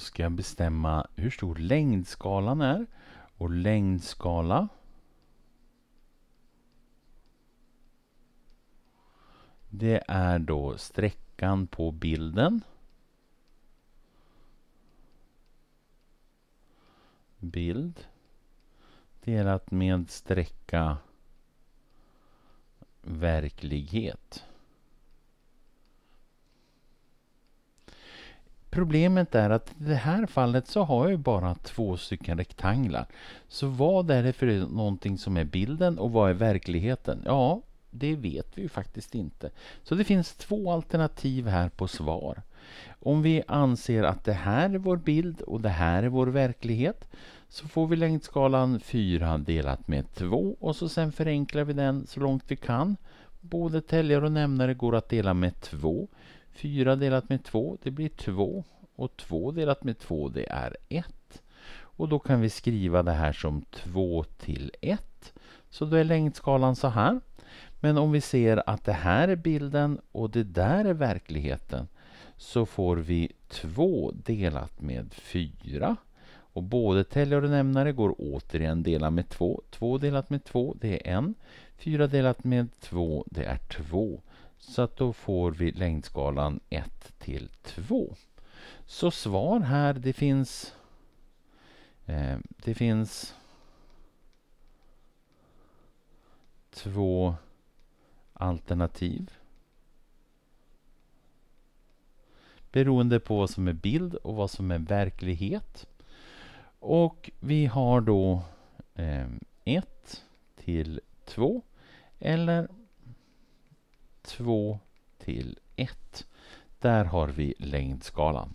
så ska jag bestämma hur stor längdskalan är. Och längdskala det är då sträckan på bilden. Bild delat med sträcka verklighet. Problemet är att i det här fallet så har jag ju bara två stycken rektanglar. Så vad är det för någonting som är bilden och vad är verkligheten? Ja, det vet vi ju faktiskt inte. Så det finns två alternativ här på svar. Om vi anser att det här är vår bild och det här är vår verklighet så får vi längdskalan 4 delat med 2 och så sen förenklar vi den så långt vi kan Både täljare och nämnare går att dela med 2. 4 delat med 2, det blir 2. Och 2 delat med 2, det är 1. Och då kan vi skriva det här som 2 till 1. Så då är längdskalan så här. Men om vi ser att det här är bilden och det där är verkligheten så får vi 2 delat med 4. Och både täljare och nämnare går återigen dela med 2. 2 delat med 2, det är 1. 4 delat med 2, det är 2. Så att då får vi längdskalan 1 till 2. Så svar här, det finns... Eh, det finns... Två alternativ. Beroende på vad som är bild och vad som är verklighet. Och vi har då 1 eh, till 2 eller 2 till 1. Där har vi längdskalan.